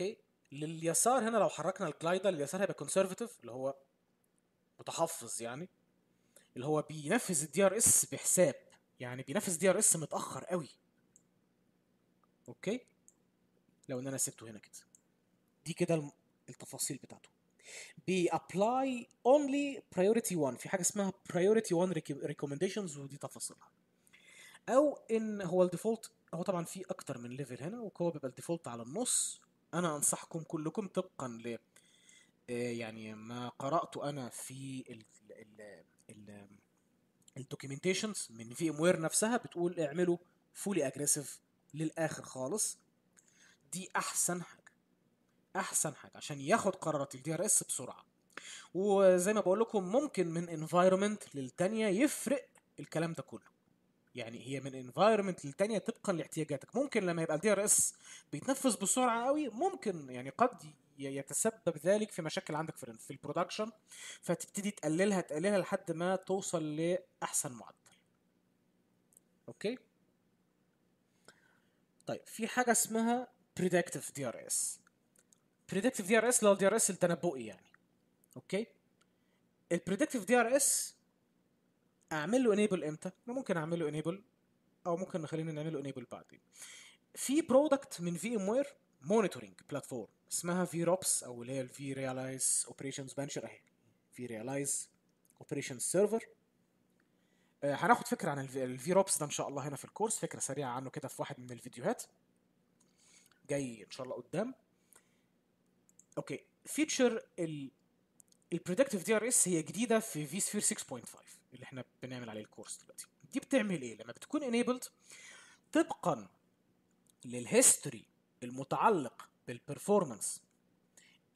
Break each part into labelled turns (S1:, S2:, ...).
S1: اوكي لليسار هنا لو حركنا الجلايدر لليسار هيبقى كونسرفاتيف اللي هو متحفظ يعني اللي هو بينفذ الدي ار اس بحساب يعني بينفذ دي ار اس متاخر قوي اوكي لو ان انا سبته هنا كده دي كده التفاصيل بتاعته ابلاي اونلي برايورتي 1 في حاجه اسمها برايورتي 1 ريكومنديشنز ودي تفاصيلها او ان هو الديفولت هو طبعا في اكتر من ليفل هنا وهو بيبقى الديفولت على النص أنا أنصحكم كلكم طبقا ل آه، يعني ما قراته أنا في ال الدوكيومنتيشنز من في ام وير نفسها بتقول اعملوا فولي اجريسيف للاخر خالص دي احسن حاجه احسن حاجه عشان ياخد قرارات الدي ار اس بسرعه وزي ما بقول لكم ممكن من انفايرمنت للتانيه يفرق الكلام ده كله يعني هي من انفايرمنت للتانية طبقا لاحتياجاتك ممكن لما يبقى الدي ار اس بيتنفذ بسرعه قوي ممكن يعني قد يتسبب ذلك في مشاكل عندك في في البرودكشن فتبتدي تقللها تقللها لحد ما توصل لاحسن معدل اوكي طيب في حاجه اسمها بريدكتيف دي ار اس بريدكتيف دي ار اس اللي هو الدي ار اس التنبؤي يعني اوكي البريدكتيف دي ار اس اعمل له انيبل امتى؟ ممكن اعمل له انيبل او ممكن نخلينا نعمل له انيبل بعدين. في برودكت من في ام وير مونيتورنج بلاتفورم اسمها في روبس او اللي هي الفي ريلايز اوبريشنز بانشر اهي في ريلايز اوبريشنز سيرفر هناخد فكره عن الفي روبس ده ان شاء الله هنا في الكورس فكره سريعه عنه كده في واحد من الفيديوهات جاي ان شاء الله قدام اوكي فيتشر ال البريدكتيف دي ار اس هي جديده في في سفير 6.5 اللي احنا بنعمل عليه الكورس دلوقتي دي بتعمل ايه لما بتكون انيبلد طبقا للهيستوري المتعلق بالبرفورمانس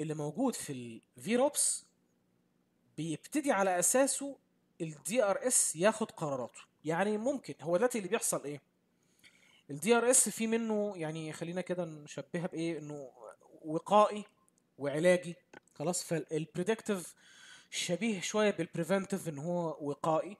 S1: اللي موجود في روبس بيبتدي على اساسه الدي ار اس ياخد قراراته يعني ممكن هو دلوقتي اللي بيحصل ايه الدي ار اس في منه يعني خلينا كده نشبهها بايه انه وقائي وعلاجي خلاص فالبريدكتيف شبيه شويه بالبريفنتيف ان هو وقائي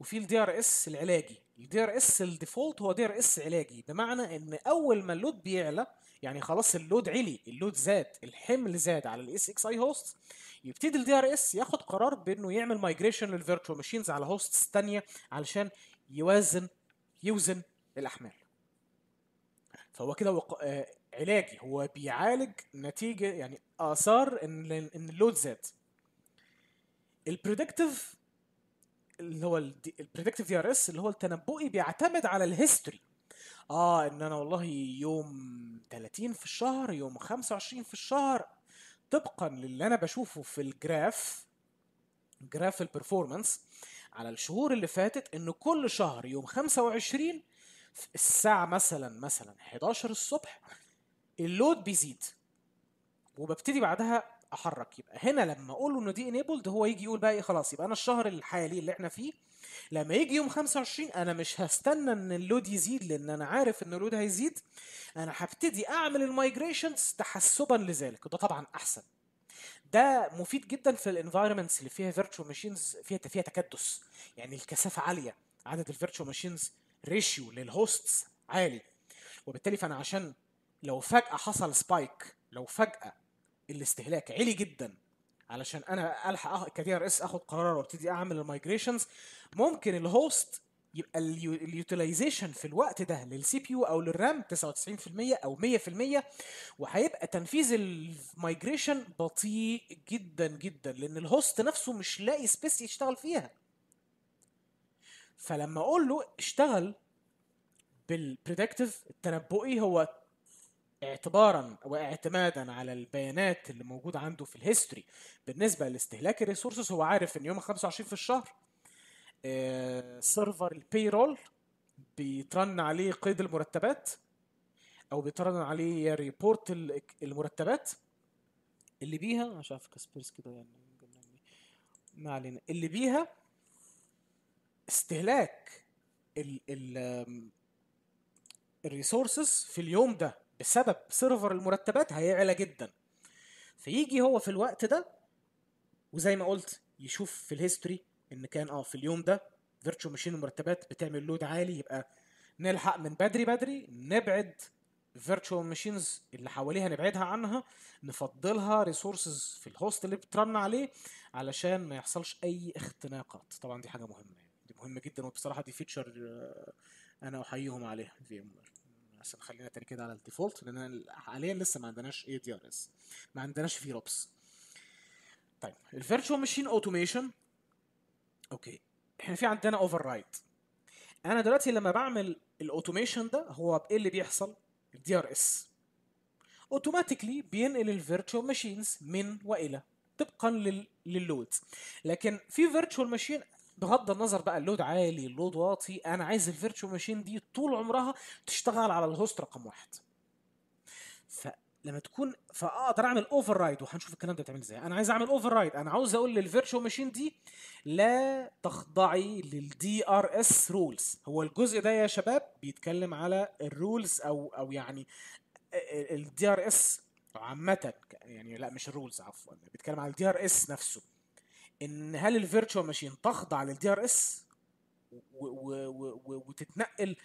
S1: وفي الدي ار اس العلاجي الدي ار اس الديفولت هو دي ار اس علاجي بمعنى ان اول ما اللود بيعلى يعني خلاص اللود علي اللود زاد الحمل زاد على الاس اكس اي هوست يبتدي الدي ار اس ياخد قرار بانه يعمل مايجريشن للفيرتشوال ماشينز على هوستس ثانيه علشان يوازن يوزن الاحمال فهو كده وق... آه علاجي هو بيعالج نتيجه يعني اثار ان ان اللود زاد البريدكتيف اللي هو البريدكتيف دي ار اس اللي هو التنبؤي بيعتمد على الهيستوري اه ان انا والله يوم 30 في الشهر يوم 25 في الشهر طبقا للي انا بشوفه في الجراف جراف البرفورمانس على الشهور اللي فاتت ان كل شهر يوم 25 في الساعة مثلا مثلا 11 الصبح اللود بيزيد وببتدي بعدها احرك يبقى هنا لما اقول له انه دي انيبلد هو يجي يقول بقى ايه خلاص يبقى انا الشهر الحالي اللي احنا فيه لما يجي يوم 25 انا مش هستنى ان اللود يزيد لان انا عارف ان اللود هيزيد انا هبتدي اعمل المايجريشنز تحسبا لذلك وده طبعا احسن ده مفيد جدا في الانفايرمنتس اللي فيها فيرتشوال ماشينز فيها فيها تكدس يعني الكثافه عاليه عدد الفيرتشوال ماشينز ريشيو للهوستس عالي وبالتالي فانا عشان لو فجاه حصل سبايك لو فجاه الاستهلاك عالي جدا علشان انا الحق كدي ار اس اخد قرار وابتدي اعمل المايجريشنز ممكن الهوست يبقى اليوتيلايزيشن في الوقت ده للسي بي يو او للرام 99% او 100% وهيبقى تنفيذ المايجريشن بطيء جدا جدا لان الهوست نفسه مش لاقي سبيس يشتغل فيها فلما اقول له اشتغل بالبريدكتيف التنبؤي هو اعتبارا واعتمادا على البيانات اللي موجوده عنده في الهيستوري بالنسبه لاستهلاك الريسورسز هو عارف ان يوم 25 في الشهر آه، سيرفر البي رول بيترن عليه قيد المرتبات او بيترن عليه ريبورت المرتبات اللي بيها مش عارف كاسبيرس كده يعني ما علينا اللي بيها استهلاك ال ال الريسورسز في اليوم ده بسبب سيرفر المرتبات هيعلى جدا فيجي هو في الوقت ده وزي ما قلت يشوف في الهيستوري ان كان اه في اليوم ده فيرتشوال ماشين المرتبات بتعمل لود عالي يبقى نلحق من بدري بدري نبعد فيرتشوال ماشينز اللي حواليها نبعدها عنها نفضلها ريسورسز في الهوست اللي بترن عليه علشان ما يحصلش اي اختناقات طبعا دي حاجه مهمه يعني دي مهمه جدا وبصراحه دي فيتشر آه، انا احييهم عليها في ام بس خلينا تاني كده على الديفولت لان حاليا لسه ما عندناش اي دي ار اس ما عندناش في روبس طيب الفيرتشوال ماشين اوتوميشن اوكي احنا في عندنا اوفر رايد انا دلوقتي لما بعمل الاوتوميشن ده هو ايه اللي بيحصل الدي ار اس اوتوماتيكلي بينقل الفيرتشوال ماشينز من والى طبقا لللود لكن في فيرتشوال ماشين بغض النظر بقى اللود عالي اللود واطي انا عايز الفيرتشو ماشين دي طول عمرها تشتغل على الهوست رقم واحد فلما تكون فاقدر آه، اعمل اوفر رايد وهنشوف الكلام ده بيتعمل ازاي انا عايز اعمل اوفر رايد انا عاوز اقول للفيرتشو ماشين دي لا تخضعي للدي ار اس رولز هو الجزء ده يا شباب بيتكلم على الرولز او او يعني الدي ار اس عامة يعني لا مش الرولز عفوا بيتكلم على الدي ار اس نفسه ان هل الفيرتشوال ماشين تخضع للدي ار اس وتتنقل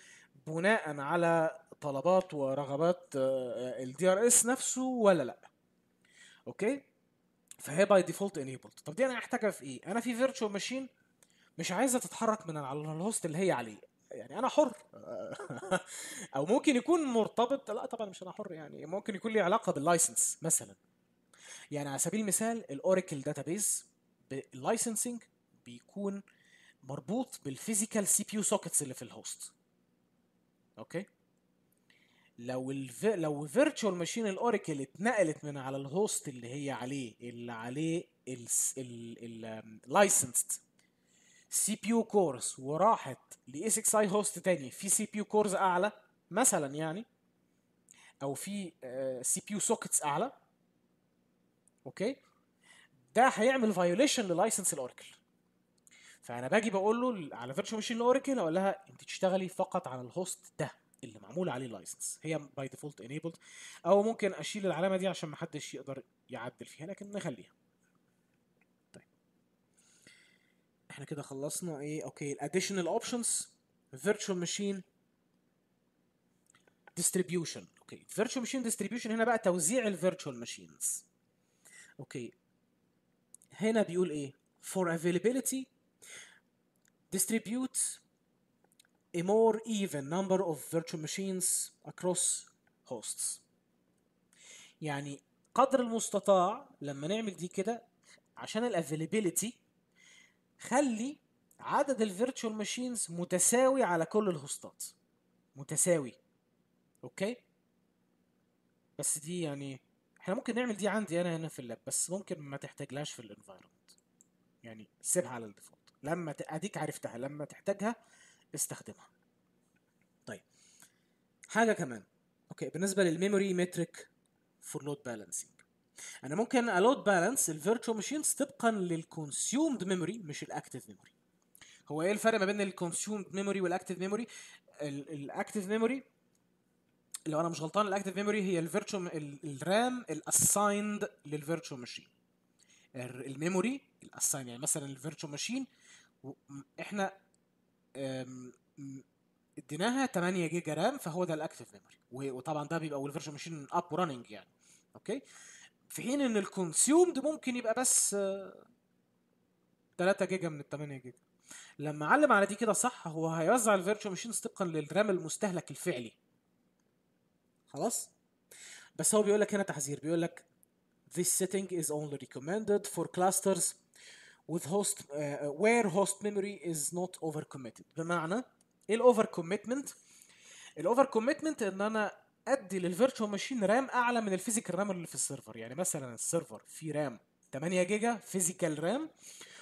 S1: بناء على طلبات ورغبات الدي ار اس نفسه ولا لا اوكي فهي باي ديفولت انيبلد طب دي انا احتاجها في ايه انا في فيرتشوال ماشين مش عايزه تتحرك من على الهوست اللي هي عليه يعني انا حر او ممكن يكون مرتبط لا طبعا مش انا حر يعني ممكن يكون لي علاقه باللايسنس مثلا يعني على سبيل المثال الاوراكل داتابيز اللايسنسنج بيكون مربوط بالفيزيكال سي بي يو سوكتس اللي في الهوست اوكي لو الف... لو فيرتشوال ماشين الاوراكل اتنقلت من على الهوست اللي هي عليه اللي عليه اللايسنسد سي بي يو كورز وراحت لاس اكس اي هوست تاني في سي بي يو كورز اعلى مثلا يعني او في سي بي يو سوكتس اعلى اوكي ده هيعمل فايوليشن للايسنس الاوراكل فانا باجي بقول له على فيرتشوال ماشين الاوراكل اقول لها انت تشتغلي فقط على الهوست ده اللي معمول عليه لايسنس هي باي ديفولت انيبلد او ممكن اشيل العلامه دي عشان ما حدش يقدر يعدل فيها لكن نخليها طيب احنا كده خلصنا ايه اوكي الاديشنال اوبشنز فيرتشوال ماشين ديستريبيوشن اوكي فيرتشوال ماشين ديستريبيوشن هنا بقى توزيع الفيرتشوال ماشينز اوكي هنا بيقول ايه for availability distribute a more even number of virtual machines across hosts يعني قدر المستطاع لما نعمل دي كده عشان الافيلابيلتي خلي عدد الفيرتشوال ماشينز متساوي على كل الهوستات متساوي اوكي بس دي يعني احنا ممكن نعمل دي عندي انا هنا في اللاب بس ممكن ما تحتاجلهاش في الانفايرمنت يعني سيبها على الديفولت لما اديك عرفتها لما تحتاجها استخدمها طيب حاجه كمان اوكي بالنسبه للميموري متريك فور لود بالانسنج انا ممكن الود بالانس الفيرتشوال ماشينز طبقا للكونسيومد ميموري مش الاكتف ميموري هو ايه الفرق ما بين الكونسيومد ميموري والاكتف ميموري الاكتف ميموري لو انا مش غلطان الاكتف ميموري هي الفيرتشو الرام الاسايند للفيرتشو ماشين الميموري الاساين يعني مثلا الفيرتشو ماشين احنا اديناها 8 جيجا رام فهو ده الاكتف ميموري وطبعا ده بيبقى والفيرتشو ماشين اب ورننج يعني اوكي في حين ان الكونسيومد ممكن يبقى بس 3 آه، جيجا من ال 8 جيجا لما علم على دي كده صح هو هيوزع الفيرتشو ماشينز طبقا للرام المستهلك الفعلي خلاص بس هو بيقول لك هنا تحذير بيقول لك this setting is only recommended for clusters with host uh, where host memory is not over committed بمعنى ايه الاوفر كوميتمنت الاوفر كوميتمنت ان انا ادي للفيرتشوال ماشين رام اعلى من الفيزيكال رام اللي في السيرفر يعني مثلا السيرفر فيه رام 8 جيجا فيزيكال رام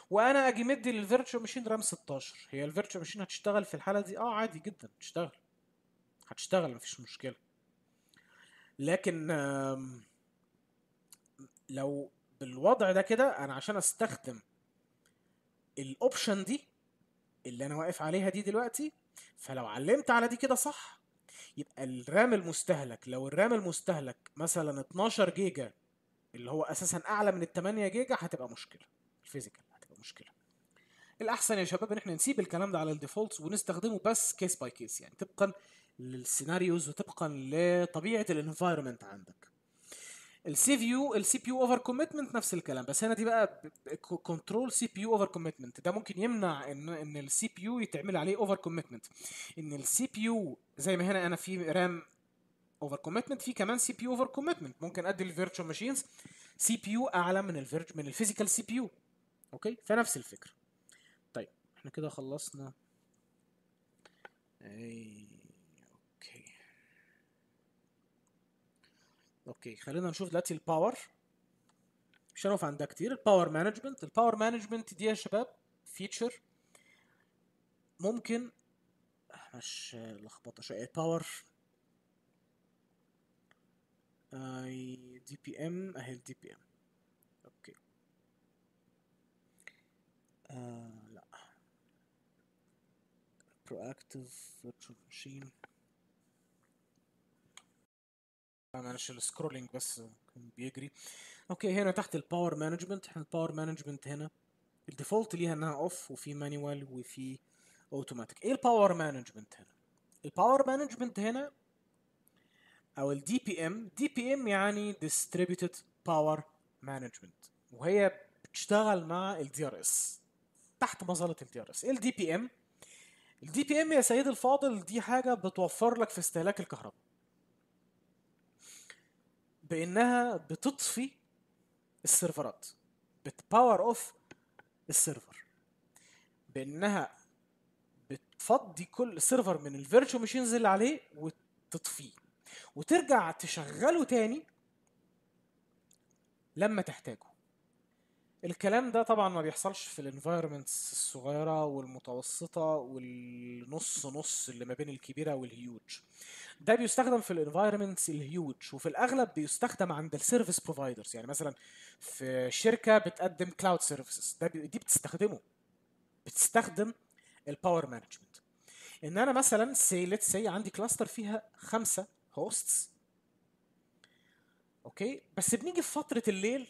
S1: وانا اجي مدي للفيرتشوال ماشين رام 16 هي الفيرتشوال ماشين هتشتغل في الحاله دي اه عادي جدا تشتغل هتشتغل مفيش مشكله لكن لو بالوضع ده كده انا عشان استخدم الاوبشن دي اللي انا واقف عليها دي دلوقتي فلو علمت على دي كده صح يبقى الرام المستهلك لو الرام المستهلك مثلا 12 جيجا اللي هو اساسا اعلى من ال 8 جيجا هتبقى مشكله الفيزيكال هتبقى مشكله الاحسن يا شباب ان احنا نسيب الكلام ده على الديفولت ونستخدمه بس كيس باي كيس يعني طبقا للسيناريوز وطبقا لطبيعه الانفايرمنت عندك السي فيو السي بي يو اوفر كوميتمنت نفس الكلام بس هنا دي بقى كنترول سي بي يو اوفر كوميتمنت ده ممكن يمنع ان ان السي بي يو يتعمل عليه اوفر كوميتمنت ان السي بي يو زي ما هنا انا في رام اوفر كوميتمنت في كمان سي بي يو اوفر كوميتمنت ممكن ادي الفيرتشوال ماشينز سي بي يو اعلى من الفيرج من الفيزيكال سي بي يو اوكي فنفس الفكره طيب احنا كده خلصنا ايه اوكي خلينا نشوف دلوقتي الباور مش هنقف عندها كتير الباور مانجمنت الباور مانجمنت دي يا شباب فيتشر ممكن مش لخبطه شويه باور اي دي بي ام اهي الدي بي ام اوكي آه لا اكتف فيرتشوال ماشين معلش السكرولينج بس كان بيجري اوكي هنا تحت الباور مانجمنت احنا الباور مانجمنت هنا الديفولت ليها انها اوف وفي مانيوال وفي اوتوماتيك ايه الباور مانجمنت هنا الباور مانجمنت هنا او الدي بي ام دي بي ام يعني ديستريبيوتد باور مانجمنت وهي بتشتغل مع الدي ار اس تحت مظله الدي ار اس ايه الدي بي ام الدي بي ام يا سيدي الفاضل دي حاجه بتوفر لك في استهلاك الكهرباء بانها بتطفي السيرفرات بتباور اوف السيرفر بانها بتفضي كل سيرفر من الفيرتشوال ماشينز اللي عليه وتطفيه وترجع تشغله تاني لما تحتاجه الكلام ده طبعا ما بيحصلش في الانفايرمنتس الصغيره والمتوسطه والنص نص اللي ما بين الكبيره والهيوج ده بيستخدم في الانفايرمنتس الهيوج وفي الاغلب بيستخدم عند السيرفيس بروفايدرز يعني مثلا في شركه بتقدم كلاود سيرفيسز ده دي بتستخدمه بتستخدم الباور مانجمنت ان انا مثلا سي ليتس سي عندي كلاستر فيها خمسه هوستس اوكي بس بنيجي في فتره الليل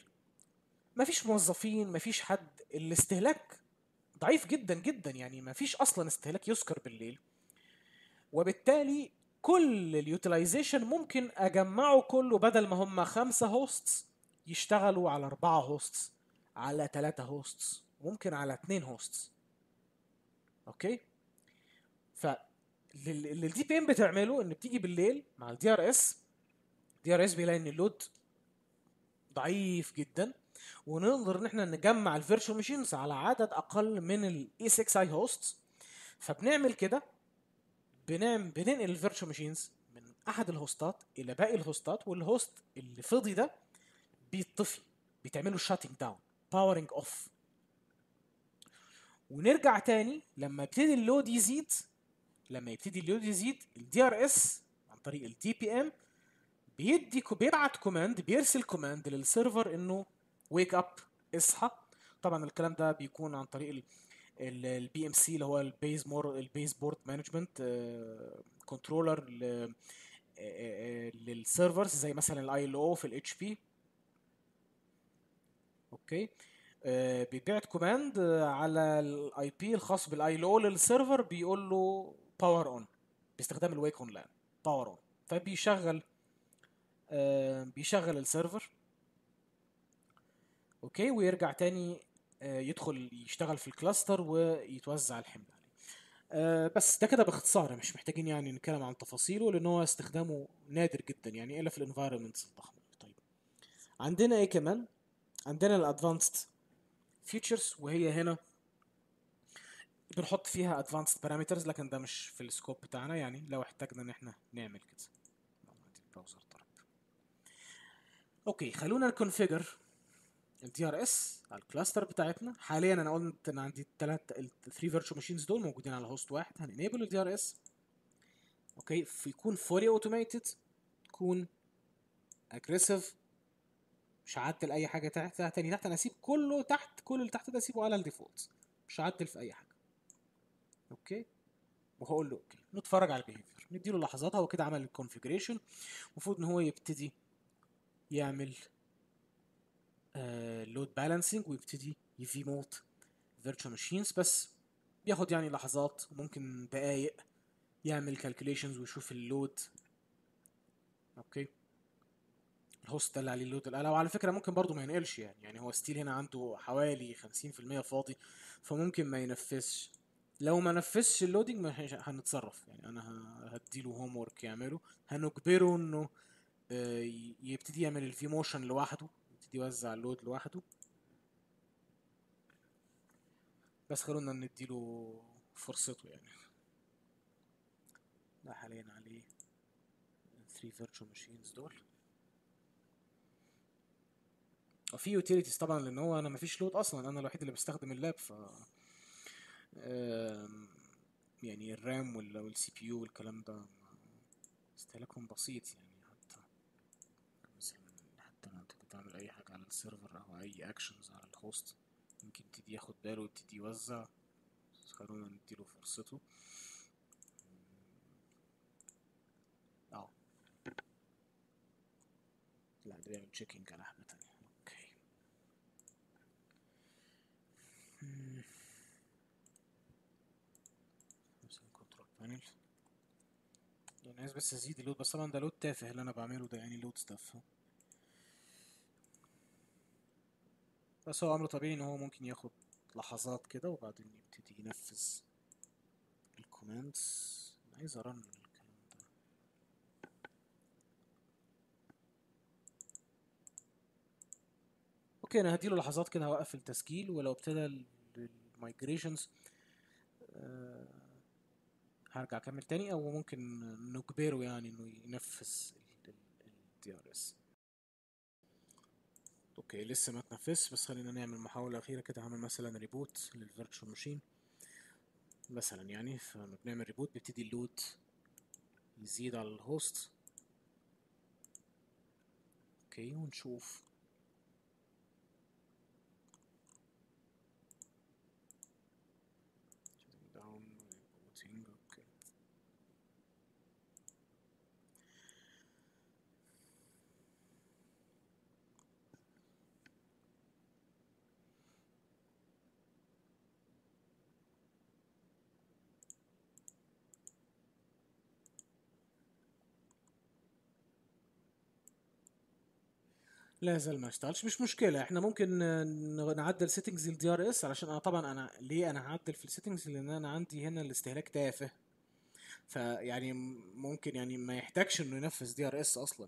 S1: مفيش موظفين مفيش حد الاستهلاك ضعيف جدا جدا يعني مفيش اصلا استهلاك يذكر بالليل وبالتالي كل اليوتيلايزيشن ممكن اجمعه كله بدل ما هم خمسة هوستس يشتغلوا على أربعة هوستس على ثلاثة هوستس ممكن على اثنين هوستس اوكي ف اللي الدي بي ام بتعمله ان بتيجي بالليل مع الدي ار اس الدي ار اس بيلاقي ان اللود ضعيف جدا ونقدر ان احنا نجمع الفيرتشوال ماشينز على عدد اقل من الاي 6 اي هوست فبنعمل كده بنعمل بننقل الفيرتشوال ماشينز من احد الهوستات الى باقي الهوستات والهوست اللي فضي ده بيطفي بتعمله شاتنج داون باورنج اوف ونرجع تاني لما يبتدي اللود يزيد لما يبتدي اللود يزيد الدي ار اس عن طريق الدي بي ام بيدي بيبعت كوماند بيرسل كوماند للسيرفر انه ويك اب اصحى طبعا الكلام ده بيكون عن طريق البي ام سي اللي هو البيز مور البيز بورد مانجمنت كنترولر للسيرفرز زي مثلا الاي ال او في الاتش بي اوكي بيبعت كوماند آه، على الاي بي الخاص بالاي ال او للسيرفر بيقول له باور اون باستخدام الويك اون لان باور اون فبيشغل آه، بيشغل السيرفر اوكي ويرجع تاني آه، يدخل يشتغل في الكلاستر ويتوزع الحمل عليه آه، بس ده كده باختصار مش محتاجين يعني نتكلم عن تفاصيله لان هو استخدامه نادر جدا يعني الا في الانفايرمنتس الضخمه طيب عندنا ايه كمان عندنا الادفانسد فيتشرز وهي هنا بنحط فيها ادفانسد بارامترز لكن ده مش في السكوب بتاعنا يعني لو احتاجنا ان احنا نعمل كده اوكي خلونا نكونفيجر الدي ار اس على الكلاستر بتاعتنا حاليا انا قلت ان عندي الثلاث الثري فيرتشوال ماشينز دول موجودين على هوست واحد هنيبل الدي ار اس اوكي فيكون فولي اوتوميتد تكون اجريسيف مش هعدل اي حاجه تحت تاني تحت انا اسيب كله تحت كل اللي تحت ده اسيبه على الديفولت مش هعدل في اي حاجه اوكي وهقول له اوكي نتفرج على البيهيفير نديله لحظات هو كده عمل الكونفيجريشن المفروض ان هو يبتدي يعمل لود آه، بالانسنج ويبتدي موت فيرتشوال ماشينز بس بياخد يعني لحظات ممكن دقايق يعمل كالكوليشنز ويشوف اللود اوكي الهوست ده اللي عليه اللود الاعلى وعلى فكره ممكن برضو ما ينقلش يعني يعني هو ستيل هنا عنده حوالي 50% فاضي فممكن ما ينفذش لو ما نفذش اللودنج هنتصرف يعني انا هديله هوم ورك يعمله هنجبره انه آه، يبتدي يعمل الفي موشن لوحده يوزع اللود لوحده بس خلونا نديله فرصته يعني ده حاليا عليه 3 virtual machines دول وفي آه، utilities طبعا لان هو انا مفيش لود اصلا انا الوحيد اللي بستخدم اللاب ف يعني الرام والسي بي يو والكلام ده استهلاكهم بسيط يعني حتى مثلا حتى لو انت بتعمل اي حاجه السيرفر او اي اكشنز على الهوست يمكن تدي ياخد باله ويبتدي يوزع خلونا نديله فرصته اه لا ده بيعمل تشيكنج على حاجة تانية اوكي نمسك كنترول بانل انا عايز بس ازيد اللود بس طبعا ده لود تافه اللي انا بعمله ده يعني لود ستاف بس هو امر طبيعي ان هو ممكن ياخد لحظات كده وبعدين يبتدي ينفذ الكوماندز عايز ارن الكلام ده اوكي انا هديله لحظات كده هوقف التسجيل ولو ابتدى المايجريشنز هرجع اكمل تاني او ممكن نجبره يعني انه ينفذ الدي ار اس اوكي لسه ما اتنفذش بس خلينا نعمل محاولة أخيرة كده هعمل مثلا ريبوت للفيرتشوال ماشين مثلا يعني فلما بنعمل ريبوت بيبتدي اللود يزيد على الهوست اوكي ونشوف لا زال ما اشتغلش مش مشكله احنا ممكن نعدل سيتنجز الدي ار اس علشان انا طبعا انا ليه انا هعدل في السيتنجز لان انا عندي هنا الاستهلاك تافه فيعني ممكن يعني ما يحتاجش انه ينفذ دي ار اس اصلا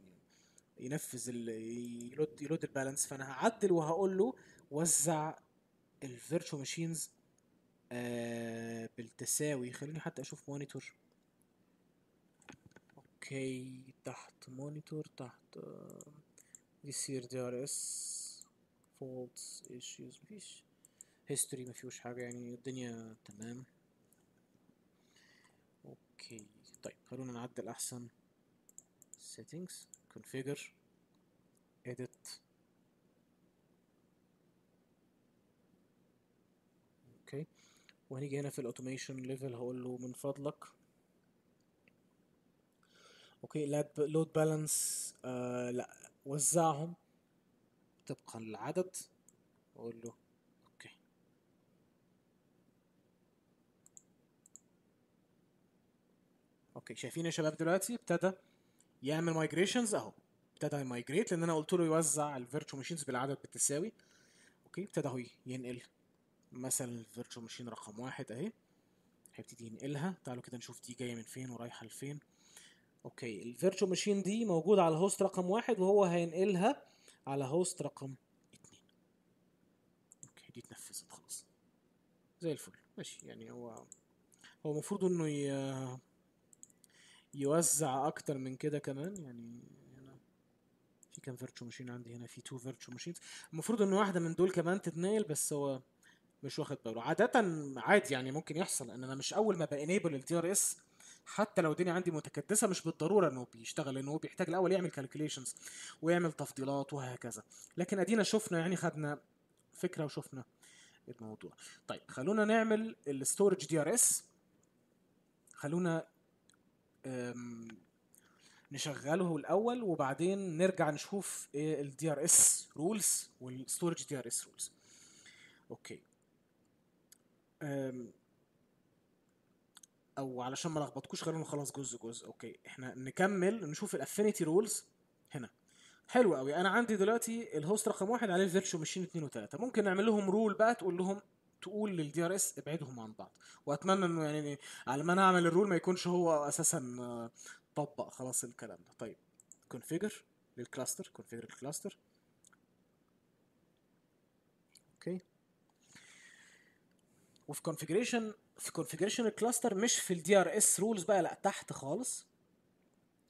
S1: يعني ينفذ يلود يلود البالانس فانا هعدل وهقول له وزع الفيرتشوال ماشينز آه بالتساوي خليني حتى اشوف مونيتور اوكي تحت مونيتور تحت آه يصير دي ار اس فولت ايشوز مفيش هيستوري مفيهوش حاجة يعني الدنيا تمام اوكي طيب خلونا نعدل احسن settings configure edit اوكي وهنيجي هنا في الاوتوميشن ليفل هقول له من فضلك اوكي لود بالانس آه لا وزعهم طبقا للعدد واقول له اوكي اوكي شايفين يا شباب دلوقتي ابتدى يعمل مايجريشنز اهو ابتدى يمايجريت لان انا قلت له يوزع الفيرتشوال ماشينز بالعدد بالتساوي اوكي ابتدى اهو ينقل مثلا الفيرتشوال ماشين رقم واحد اهي هيبتدي ينقلها تعالوا كده نشوف دي جايه من فين ورايحه لفين اوكي الفيرتشو ماشين دي موجوده على هوست رقم واحد وهو هينقلها على هوست رقم اتنين اوكي دي اتنفذت خلاص زي الفل ماشي يعني هو هو المفروض انه ي... يوزع اكتر من كده كمان يعني هنا في كام فيرتشو ماشين عندي هنا في تو فيرتشو ماشينز المفروض ان واحده من دول كمان تتنقل بس هو مش واخد باله عاده عادي يعني ممكن يحصل ان انا مش اول ما بانيبل التي ار اس حتى لو الدنيا عندي متكدسه مش بالضروره انه بيشتغل لانه هو بيحتاج الاول يعمل كالكوليشنز ويعمل تفضيلات وهكذا لكن ادينا شفنا يعني خدنا فكره وشفنا الموضوع طيب خلونا نعمل الستورج دي ار اس خلونا نشغله الاول وبعدين نرجع نشوف ايه الدي ار اس رولز والستورج دي ار اس رولز اوكي او علشان ما لخبطكوش خلونا خلاص جزء جزء اوكي احنا نكمل نشوف الافينيتي رولز هنا حلو قوي انا عندي دلوقتي الهوست رقم واحد عليه فيرتشو ماشين 2 و3 ممكن نعمل لهم رول بقى تقول لهم تقول للدي ار اس ابعدهم عن بعض واتمنى انه يعني على ما انا اعمل الرول ما يكونش هو اساسا طبق خلاص الكلام ده طيب كونفيجر للكلاستر كونفيجر الكلاستر اوكي وفي كونفيجريشن في configuration الكلاستر مش في الدي ار اس رولز بقى لا تحت خالص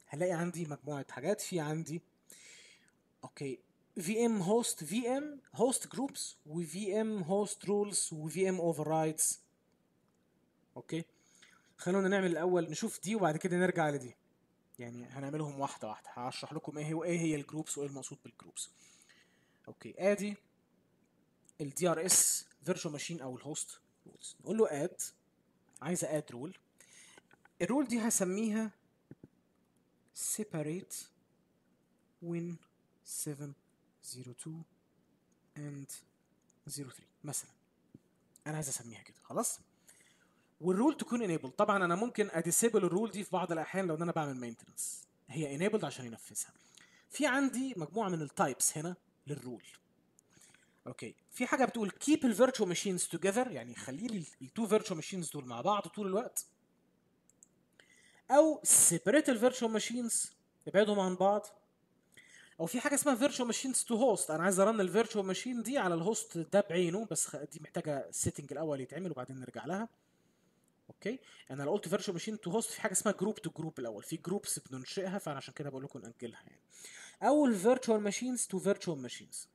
S1: هلاقي عندي مجموعه حاجات في عندي اوكي في ام هوست في ام هوست جروبس وفي ام هوست رولز وفي ام اوفررايدز اوكي خلونا نعمل الاول نشوف دي وبعد كده نرجع لدي يعني هنعملهم واحده واحده هشرح لكم ايه, إيه هي وايه هي الجروبس وايه المقصود بالجروبس اوكي ادي الدي ار اس فيرتشوال ماشين او الهوست نقول له اد عايز اد رول الرول دي هسميها separate win 702 and 03 مثلا انا عايز اسميها كده خلاص والرول تكون انيبل طبعا انا ممكن اديسيبل الرول دي في بعض الاحيان لو انا بعمل مينتنس هي انيبلد عشان ينفذها في عندي مجموعه من التايبس هنا للرول اوكي في حاجه بتقول كيب ال ماشينز توجذر يعني خلي لي التو virtual ماشينز دول مع بعض طول الوقت او سيبريت ال ماشينز ابعدهم عن بعض او في حاجه اسمها virtual ماشينز تو هوست انا عايز ارن ال ماشين دي على الهوست ده بعينه بس دي محتاجه سيتنج الاول يتعمل وبعدين نرجع لها اوكي انا لو قلت فيرتشوال ماشين تو هوست في حاجه اسمها جروب تو جروب الاول في جروبس بننشئها فانا عشان كده بقول لكم ناجلها يعني او الفيرتشوال ماشينز تو فيرتشوال ماشينز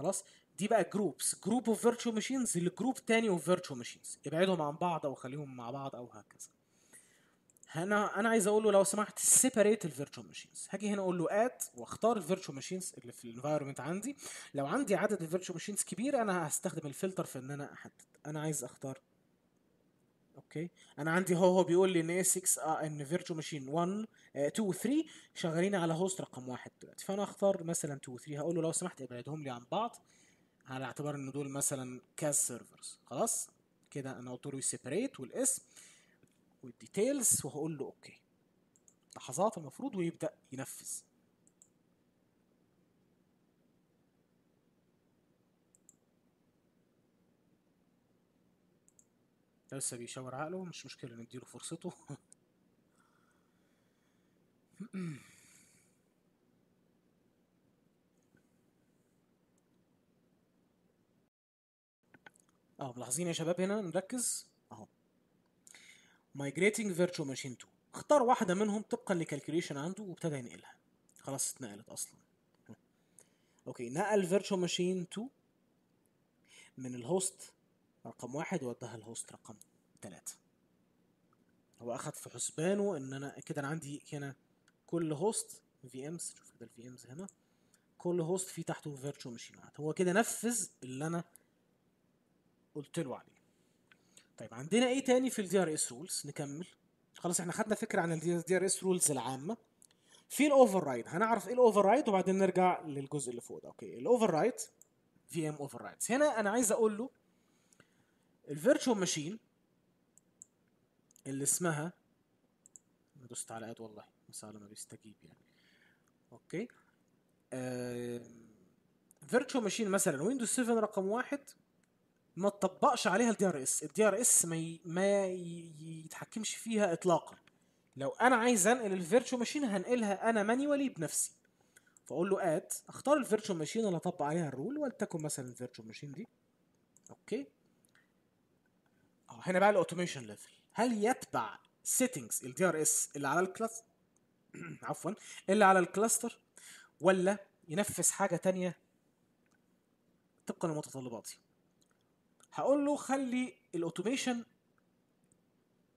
S1: خلاص دي بقى جروبس جروب اوف فيرتشوال ماشينز لجروب تاني اوف فيرتشوال ماشينز ابعدهم عن بعض او خليهم مع بعض او هكذا هنا انا عايز اقول له لو سمحت سيبريت الفيرتشوال ماشينز هاجي هنا اقول له اد واختار الفيرتشوال ماشينز اللي في الانفايرمنت عندي لو عندي عدد الفيرتشوال ماشينز كبير انا هستخدم الفلتر في ان انا احدد انا عايز اختار اوكي انا عندي هو هو بيقول لي ان اس آه، 6 ان فيرتشو ماشين 1 2 و 3 شغالين على هوست رقم واحد دلوقتي فانا اختار مثلا 2 و 3 هقول له لو سمحت ابعدهم لي عن بعض على اعتبار ان دول مثلا كاز سيرفرز خلاص كده انا قلت له سيبريت والاسم والديتيلز وهقول له اوكي لحظات المفروض ويبدا ينفذ لسه بيشاور عقله مش مشكلة نديله فرصته اه ملاحظين يا شباب هنا نركز اهو migrating virtual machine 2 اختار واحدة منهم طبقا لكالكوليشن عنده وابتدى ينقلها خلاص اتنقلت اصلا اوكي نقل virtual machine 2 من الهوست رقم واحد واداها الهوست رقم ثلاثة هو اخد في حسبانه ان انا كده انا عندي هنا كل هوست في امز شوف كده الفي امز هنا كل هوست فيه تحته فيرتشوال واحد هو كده نفذ اللي انا قلت له عليه طيب عندنا ايه تاني في الدي ار اس رولز نكمل خلاص احنا خدنا فكره عن الدي ار اس رولز العامه في الاوفر رايد هنعرف ايه الاوفر رايد وبعدين نرجع للجزء اللي فوق ده اوكي الاوفر رايد في ام اوفر رايدز هنا انا عايز اقول له الفيرتشوال ماشين اللي اسمها انا دوست على اد والله بس ما بيستجيب يعني اوكي فيرتشوال ماشين مثلا ويندوز 7 رقم واحد ما تطبقش عليها الدي ار اس الدي ار اس ما ي... ما يتحكمش فيها اطلاقا لو انا عايز انقل الفيرتشوال ماشين هنقلها انا مانيوالي بنفسي فاقول له اد اختار الفيرتشوال ماشين اللي اطبق عليها الرول ولتكن مثلا الفيرتشوال ماشين دي اوكي اهو هنا بقى الاوتوميشن ليفل هل يتبع سيتنجز الدي ار اس اللي على الكلاس عفوا اللي على الكلاستر ولا ينفذ حاجه تانية طبقا لمتطلباتي هقول له خلي الاوتوميشن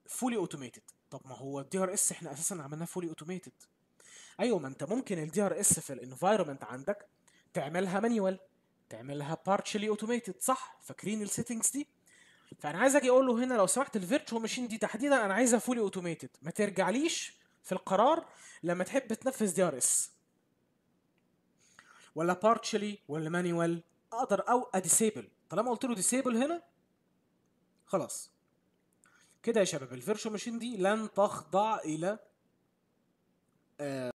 S1: فولي اوتوميتد طب ما هو الدي ار اس احنا اساسا عملناه فولي اوتوميتد ايوه ما انت ممكن الدي ار اس في الانفايرمنت عندك تعملها مانيوال تعملها بارتشلي اوتوميتد صح فاكرين السيتنجز دي فانا عايز اجي اقول له هنا لو سمحت الفيرتشوال ماشين دي تحديدا انا عايزها فولي اوتوميتد ما ترجعليش في القرار لما تحب تنفذ دي ار اس ولا بارتشلي ولا مانيوال اقدر او اديسيبل طالما قلت له ديسيبل هنا خلاص كده يا شباب الفيرتشوال ماشين دي لن تخضع الى آه